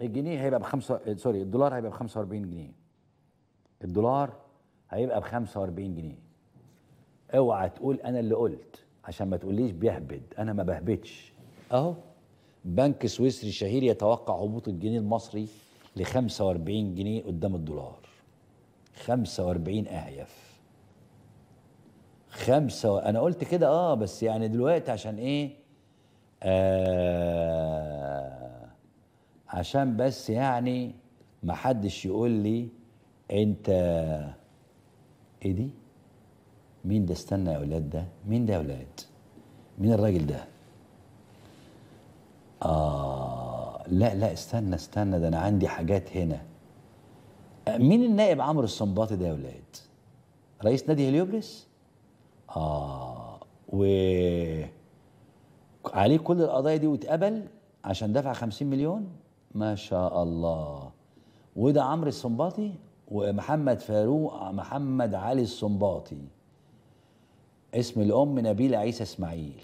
الجنيه هيبقى بخمسة سوري الدولار هيبقى بخمسه واربعين جنيه الدولار هيبقى بخمسه واربعين جنيه اوعى تقول انا اللي قلت عشان ما تقوليش بيهبد انا ما بهبدش اهو بنك سويسري شهير يتوقع هبوط الجنيه المصري ل 45 جنيه قدام الدولار 45 اهيف خمسة انا قلت كده اه بس يعني دلوقتي عشان ايه آه عشان بس يعني ما حدش يقول لي انت ايه دي مين ده استنى يا اولاد ده مين ده يا اولاد مين الراجل ده اه لا لا استنى استنى ده انا عندي حاجات هنا مين النائب عمرو الصنباطي ده يا اولاد رئيس نادي هليوبلس اه و عليه كل القضايا دي واتقبل عشان دفع 50 مليون ما شاء الله وده عمرو السنباطي ومحمد فاروق محمد علي السنباطي اسم الام نبيله عيسى اسماعيل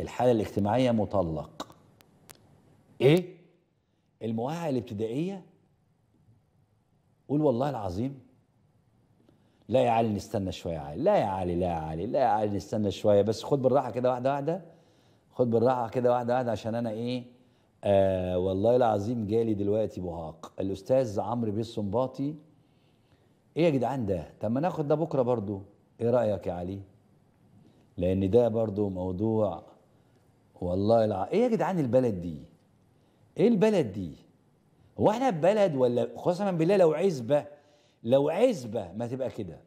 الحاله الاجتماعيه مطلق ايه المواقع الابتدائيه قول والله العظيم لا يا علي نستنى شويه يا علي لا يا علي لا يا علي لا يا علي نستنى شويه بس خد بالراحه كده واحده واحده خد بالراحه كده واحده واحده عشان انا ايه آه والله العظيم جالي دلوقتي بهاق الاستاذ عمرو بيه السنباطي ايه يا جدعان ده طب ما ناخد ده بكره برضو ايه رايك يا علي لان ده برضو موضوع والله الع... ايه يا جدعان البلد دي ايه البلد دي هو احنا بلد ولا قسما بالله لو عزبه لو عزبه ما تبقى كده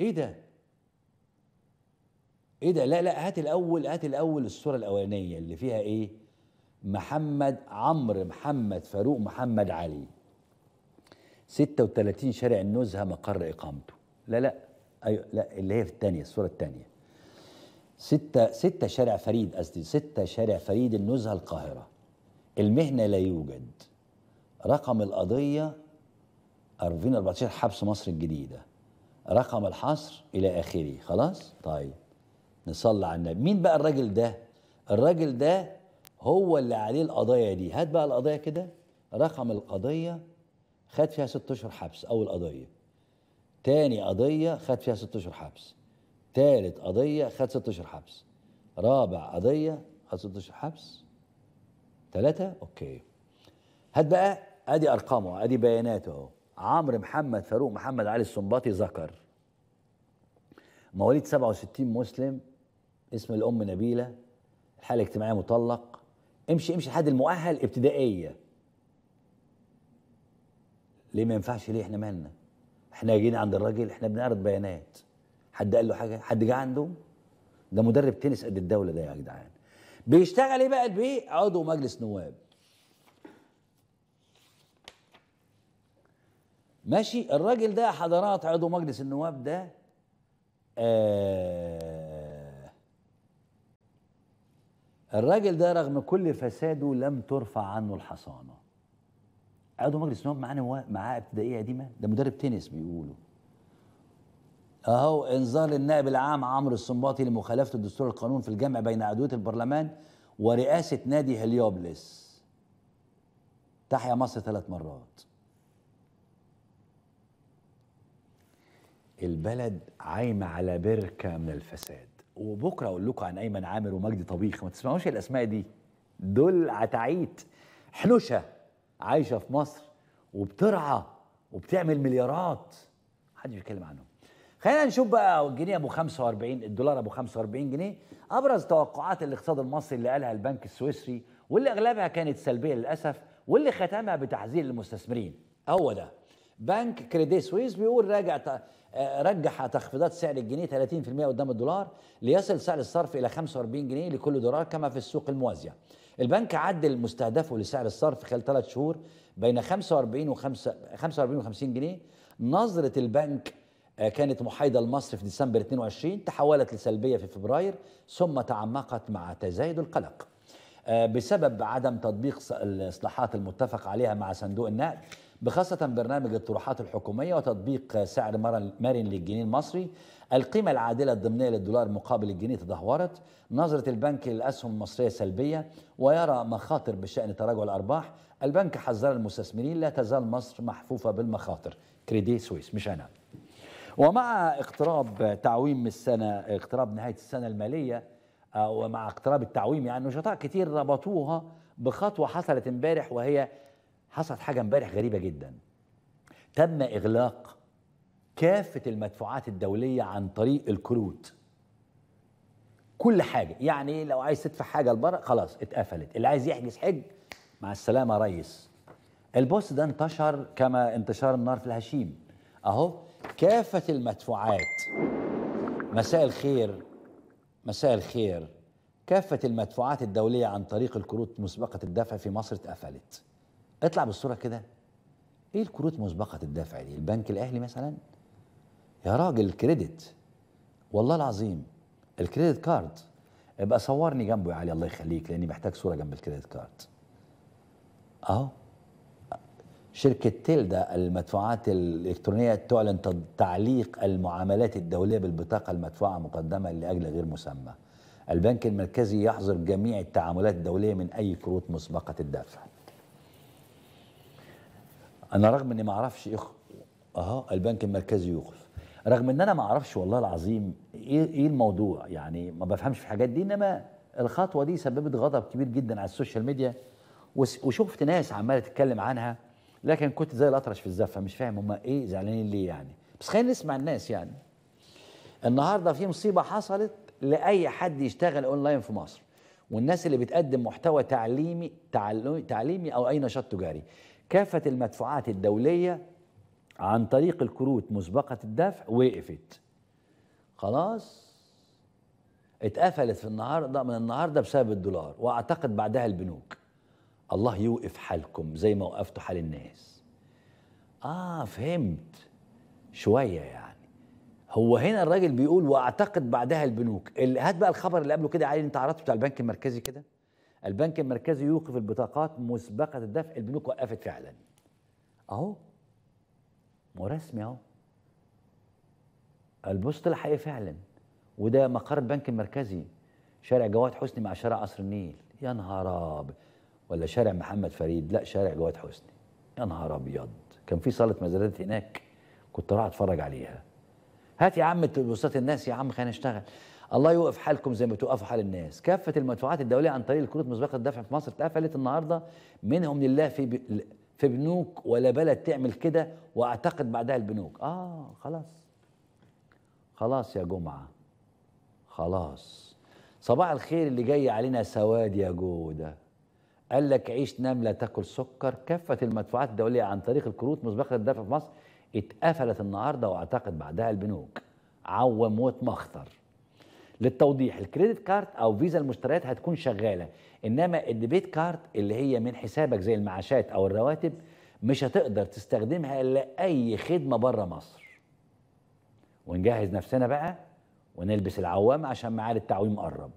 ايه ده ايه ده لا لا هات الاول هات الاول الصوره الاولانيه اللي فيها ايه محمد عمرو محمد فاروق محمد علي 36 شارع النزهة مقر إقامته لا لا أيوة لا اللي هي في الثانية الصورة الثانية ستة ستة شارع فريد قصدي ستة شارع فريد النزهة القاهرة المهنة لا يوجد رقم القضية 2014 حبس مصر الجديدة رقم الحصر إلى آخره خلاص طيب نصلي على النبي مين بقى الراجل ده الراجل ده هو اللي عليه القضايا دي هات بقى القضايا كده رقم القضيه خد فيها ست اشهر حبس اول قضيه تاني قضيه خد فيها ست اشهر حبس تالت قضيه خد ست اشهر حبس رابع قضيه خد ست اشهر حبس تلاتة اوكي هات بقى ادي ارقامه ادي بياناته اهو عمرو محمد فاروق محمد علي السنباطي ذكر مواليد 67 مسلم اسم الام نبيله الحاله الاجتماعيه مطلق امشي امشي لحد المؤهل ابتدائيه ليه ما ينفعش ليه احنا مالنا احنا جينا عند الراجل احنا بنعرض بيانات حد قال له حاجه حد جه عنده ده مدرب تنس قد الدوله ده يا جدعان بيشتغل ايه بقى البيه عضو مجلس نواب ماشي الراجل ده حضرات عضو مجلس النواب ده آه الراجل ده رغم كل فساده لم ترفع عنه الحصانه عضو مجلس نواب معانا معاه ابتدائيه قديمه ده مدرب تنس بيقولوا اهو انذار للنائب العام عمرو السنباطي لمخالفه الدستور القانون في الجمع بين عدويه البرلمان ورئاسه نادي هليوبلس تحيا مصر ثلاث مرات البلد عايمه على بركه من الفساد وبكره اقول لكم عن ايمن عامر ومجدي طبيخ ما تسمعوش الاسماء دي دول عتعيت حنوشه عايشه في مصر وبترعى وبتعمل مليارات محدش بيتكلم عنهم خلينا نشوف بقى الجنيه ابو 45 الدولار ابو 45 جنيه ابرز توقعات الاقتصاد المصري اللي قالها البنك السويسري واللي اغلبها كانت سلبيه للاسف واللي ختمها بتحذير المستثمرين هو ده بنك كريدي سويس بيقول راجع آه، رجح تخفيضات سعر الجنيه 30% قدام الدولار ليصل سعر الصرف الى 45 جنيه لكل دولار كما في السوق الموازيه. البنك عدل مستهدفه لسعر الصرف خلال ثلاث شهور بين 45 و 45 و 50 جنيه. نظره البنك آه، كانت محايده لمصر في ديسمبر 22 تحولت لسلبيه في فبراير ثم تعمقت مع تزايد القلق. آه، بسبب عدم تطبيق الاصلاحات المتفق عليها مع صندوق النقد بخاصة برنامج الطروحات الحكومية وتطبيق سعر مرن للجنيه المصري القيمة العادلة الضمنية للدولار مقابل الجنيه تدهورت نظرة البنك للأسهم المصرية سلبية ويرى مخاطر بشأن تراجع الأرباح البنك حذر المستثمرين لا تزال مصر محفوفة بالمخاطر كريدي سويس مش أنا ومع اقتراب تعويم السنة اقتراب نهاية السنة المالية آه، ومع اقتراب التعويم يعني نشطاء كتير ربطوها بخطوة حصلت امبارح وهي حصلت حاجه امبارح غريبه جدا تم اغلاق كافه المدفوعات الدوليه عن طريق الكروت كل حاجه يعني لو عايز تدفع حاجه لبره خلاص اتقفلت اللي عايز يحجز حج مع السلامه يا ريس البوست ده انتشر كما انتشار النار في الهشيم اهو كافه المدفوعات مساء الخير مساء الخير كافه المدفوعات الدوليه عن طريق الكروت مسبقه الدفع في مصر اتقفلت اطلع بالصوره كده ايه الكروت مسبقه الدفع دي البنك الاهلي مثلا يا راجل الكريدت والله العظيم الكريدت كارد ابقى صورني جنبه يا علي الله يخليك لاني محتاج صوره جنب الكريدت كارد اهو شركة تيلدا المدفوعات الإلكترونية تعلن تعليق المعاملات الدولية بالبطاقة المدفوعة مقدمة لأجل غير مسمى البنك المركزي يحظر جميع التعاملات الدولية من أي كروت مسبقة الدفع انا رغم اني ما اعرفش إخ... إيه اها البنك المركزي يوقف رغم ان انا ما اعرفش والله العظيم ايه ايه الموضوع يعني ما بفهمش في الحاجات دي انما الخطوه دي سببت غضب كبير جدا على السوشيال ميديا وشفت ناس عماله تتكلم عنها لكن كنت زي الاطرش في الزفه مش فاهم هم ايه زعلانين ليه يعني بس خلينا نسمع الناس يعني النهارده في مصيبه حصلت لاي حد يشتغل اونلاين في مصر والناس اللي بتقدم محتوى تعليمي تعليمي او اي نشاط تجاري كافة المدفوعات الدولية عن طريق الكروت مسبقة الدفع وقفت خلاص اتقفلت في النهاردة من النهاردة بسبب الدولار وأعتقد بعدها البنوك الله يوقف حالكم زي ما وقفتوا حال الناس آه فهمت شوية يعني هو هنا الراجل بيقول وأعتقد بعدها البنوك هات بقى الخبر اللي قبله كده علي انت عرضته بتاع البنك المركزي كده البنك المركزي يوقف البطاقات مسبقة الدفع البنوك وقفت فعلا أهو مو رسمي أهو البوست الحقيقي فعلا وده مقر البنك المركزي شارع جواد حسني مع شارع قصر النيل يا نهار ولا شارع محمد فريد لا شارع جواد حسني يا نهار ابيض كان في صاله مزادات هناك كنت راح اتفرج عليها هات يا عم بوستات الناس يا عم خلينا نشتغل الله يوقف حالكم زي ما توقفوا حال الناس كافه المدفوعات الدوليه عن طريق الكروت مسبقه الدفع في مصر اتقفلت النهارده منهم لله في في بنوك ولا بلد تعمل كده واعتقد بعدها البنوك اه خلاص خلاص يا جمعه خلاص صباح الخير اللي جاي علينا سواد يا جوده قال لك عيش نام لا تاكل سكر كافه المدفوعات الدوليه عن طريق الكروت مسبقه الدفع في مصر اتقفلت النهارده واعتقد بعدها البنوك عوم واتمخطر للتوضيح الكريدت كارد او فيزا المشتريات هتكون شغاله انما الديبيت كارد اللي هي من حسابك زي المعاشات او الرواتب مش هتقدر تستخدمها لاي خدمه بره مصر ونجهز نفسنا بقى ونلبس العوامه عشان معاد التعويم قرب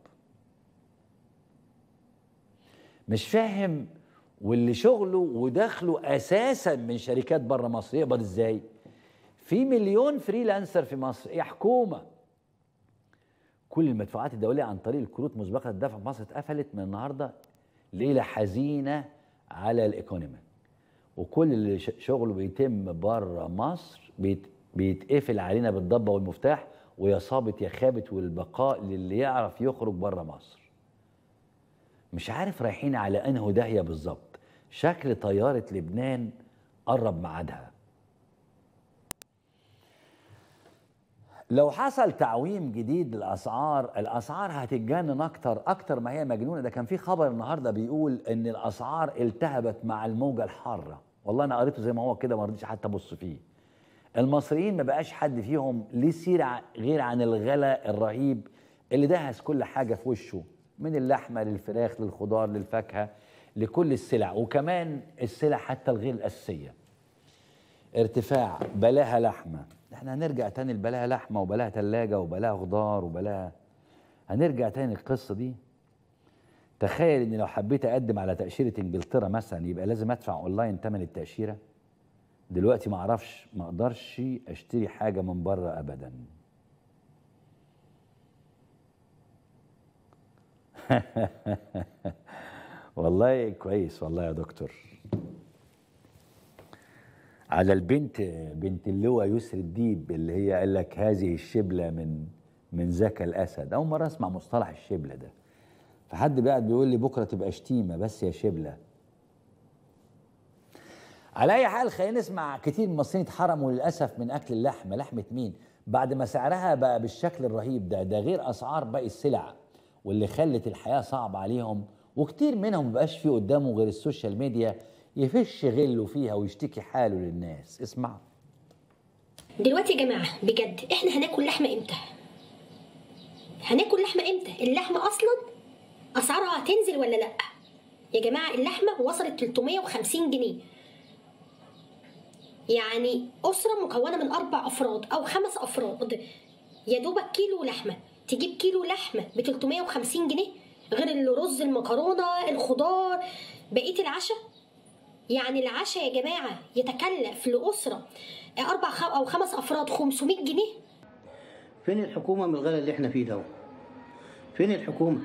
مش فاهم واللي شغله ودخله اساسا من شركات بره مصر يقبض ازاي في مليون فريلانسر في مصر يا حكومه كل المدفوعات الدوليه عن طريق الكروت مسبقه الدفع في مصر اتقفلت من النهارده ليله حزينه على الايكونومي وكل اللي شغله بيتم بره مصر بيتقفل علينا بالضبه والمفتاح ويا صابت يا خابت والبقاء للي يعرف يخرج بره مصر. مش عارف رايحين على انه داهيه بالظبط، شكل طياره لبنان قرب ميعادها. لو حصل تعويم جديد للاسعار الاسعار هتتجنن اكتر اكتر ما هي مجنونه ده كان في خبر النهارده بيقول ان الاسعار التهبت مع الموجه الحاره والله انا قريته زي ما هو كده ما رضيتش حتى ابص فيه المصريين ما بقاش حد فيهم ليه سيرة غير عن الغلا الرهيب اللي دهس كل حاجه في وشه من اللحمه للفراخ للخضار للفاكهه لكل السلع وكمان السلع حتى الغير الاساسيه ارتفاع بلاها لحمه احنا هنرجع تاني لبلاها لحمه وبلاها ثلاجه وبلاها خضار وبلاها هنرجع تاني للقصه دي تخيل ان لو حبيت اقدم على تاشيره انجلترا مثلا يبقى لازم ادفع اونلاين ثمن التاشيره دلوقتي ما اعرفش ما اقدرش اشتري حاجه من بره ابدا والله كويس والله يا دكتور على البنت بنت اللواء يسر الديب اللي هي قال لك هذه الشبلة من من ذكى الأسد أول مرة أسمع مصطلح الشبلة ده فحد قاعد بيقول لي بكرة تبقى شتيمة بس يا شبلة على أي حال خلينا نسمع كتير من المصريين اتحرموا للأسف من أكل اللحمة لحمة مين؟ بعد ما سعرها بقى بالشكل الرهيب ده ده غير أسعار باقي السلع واللي خلت الحياة صعبة عليهم وكتير منهم مبقاش فيه قدامه غير السوشيال ميديا يفش غله فيها ويشتكي حاله للناس اسمع دلوقتي يا جماعه بجد احنا هناكل لحمه امتى هناكل لحمه امتى اللحمه اصلا اسعارها هتنزل ولا لا يا جماعه اللحمه وصلت 350 جنيه يعني اسره مكونه من اربع افراد او خمس افراد يا دوبك كيلو لحمه تجيب كيلو لحمه ب 350 جنيه غير الرز المكرونه الخضار بقيه العشاء يعني العشاء يا جماعه يتكلف لاسره اربع او خمس افراد 500 جنيه فين الحكومه من الغلا اللي احنا فيه ده فين الحكومه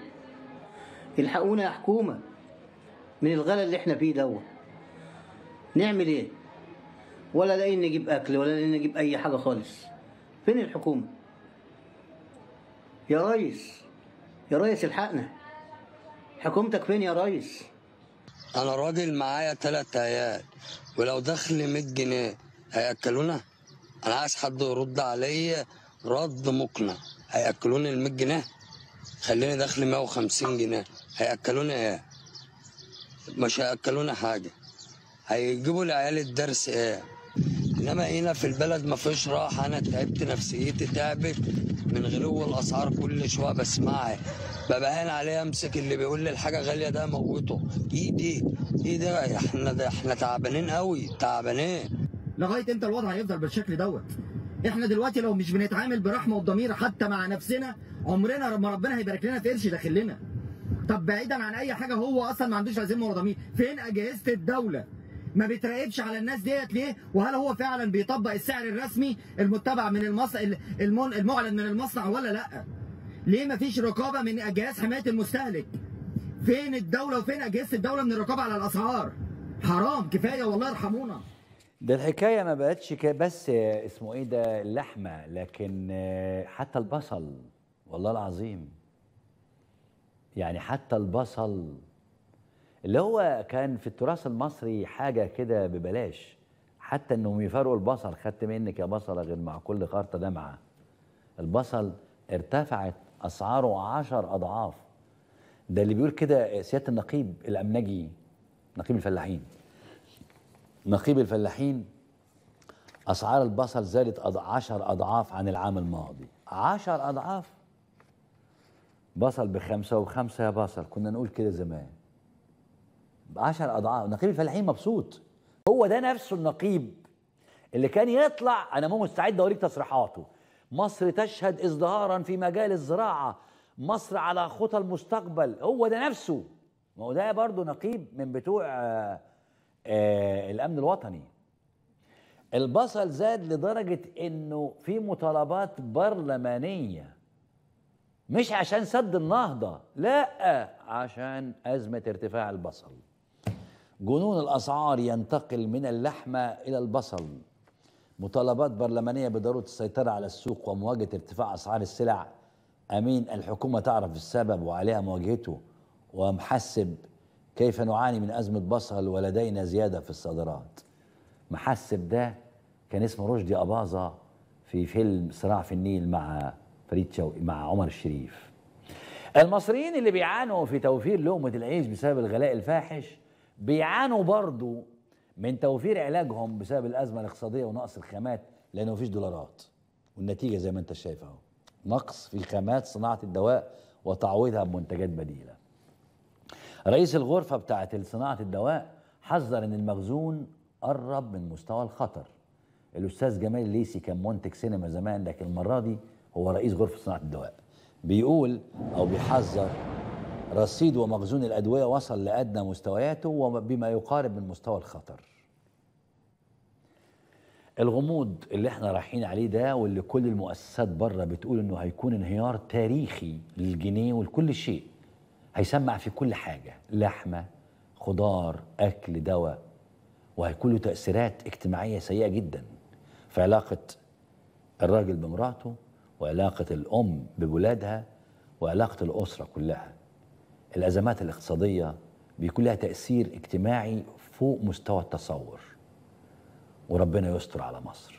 الحقونا يا حكومه من الغلا اللي احنا فيه ده نعمل ايه ولا لاقيين نجيب اكل ولا لاقيين نجيب اي حاجه خالص فين الحكومه يا ريس يا ريس الحقنا حكومتك فين يا ريس انا راجل معايا تلات عيال ولو دخل 100 جنيه هياكلونا انا عايز حد يرد عليا رد مقنع هياكلوني ال 100 جنيه خليني دخل 150 جنيه هياكلوني ايه مش هياكلونا حاجه هيجيبوا لعيال الدرس ايه انما هنا في البلد ما فيش راحه انا تعبت نفسيتي تعبت من غلو الاسعار كل شويه بسمعها ببقى هنا عليه امسك اللي بيقول لي الحاجه غاليه ده موته إيه, ايه ده احنا ده احنا تعبانين قوي تعبانين لغايه امتى الوضع هيفضل بالشكل دوت احنا دلوقتي لو مش بنتعامل برحمه وبضمير حتى مع نفسنا عمرنا ما ربنا هيبارك لنا في قرش داخل لنا طب بعيدا عن اي حاجه هو اصلا ما عندوش عزيمه ولا ضمير فين اجهزه الدوله ما بيتراقبش على الناس ديت ليه وهل هو فعلا بيطبق السعر الرسمي المتبع من المصنع المعلن من المصنع ولا لا ليه ما فيش رقابه من جهاز حمايه المستهلك فين الدوله وفين اجهزه الدوله من الرقابه على الاسعار حرام كفايه والله ارحمونا ده الحكايه ما بقتش بس اسمه ايه ده اللحمه لكن حتى البصل والله العظيم يعني حتى البصل اللي هو كان في التراث المصري حاجه كده ببلاش حتى انهم يفرقوا البصل خدت منك يا بصل غير مع كل خرطه دمعه البصل ارتفعت اسعاره عشر اضعاف ده اللي بيقول كده سياده النقيب الامنجي نقيب الفلاحين نقيب الفلاحين اسعار البصل زادت عشر اضعاف عن العام الماضي عشر اضعاف بصل بخمسه وخمسه يا بصل كنا نقول كده زمان 10 اضعاف نقيب الفلاحين مبسوط هو ده نفسه النقيب اللي كان يطلع انا مو مستعد اوريك تصريحاته مصر تشهد ازدهارا في مجال الزراعه مصر على خطى المستقبل هو ده نفسه ما هو ده برضه نقيب من بتوع آآ آه، آآ آه، الامن الوطني البصل زاد لدرجه انه في مطالبات برلمانيه مش عشان سد النهضه لا عشان ازمه ارتفاع البصل جنون الأسعار ينتقل من اللحمة إلى البصل مطالبات برلمانية بضرورة السيطرة على السوق ومواجهة ارتفاع أسعار السلع أمين الحكومة تعرف السبب وعليها مواجهته ومحسب كيف نعاني من أزمة بصل ولدينا زيادة في الصادرات محسب ده كان اسمه رشدي أباظة في فيلم صراع في النيل مع فريد شوقي مع عمر الشريف المصريين اللي بيعانوا في توفير لقمة العيش بسبب الغلاء الفاحش بيعانوا برضو من توفير علاجهم بسبب الازمه الاقتصاديه ونقص الخامات لانه مفيش دولارات والنتيجه زي ما انت شايف اهو نقص في خامات صناعه الدواء وتعويضها بمنتجات بديله رئيس الغرفه بتاعه صناعه الدواء حذر ان المخزون قرب من مستوى الخطر الاستاذ جمال الليسي كان منتج سينما زمان لكن المره دي هو رئيس غرفه صناعه الدواء بيقول او بيحذر رصيد ومخزون الأدوية وصل لأدنى مستوياته وبما يقارب من مستوى الخطر الغموض اللي احنا رايحين عليه ده واللي كل المؤسسات بره بتقول انه هيكون انهيار تاريخي للجنيه ولكل شيء هيسمع في كل حاجة لحمة خضار أكل دواء وهيكون له تأثيرات اجتماعية سيئة جدا في علاقة الراجل بمراته وعلاقة الأم بولادها وعلاقة الأسرة كلها الأزمات الاقتصادية بيكون لها تأثير اجتماعي فوق مستوى التصور وربنا يستر على مصر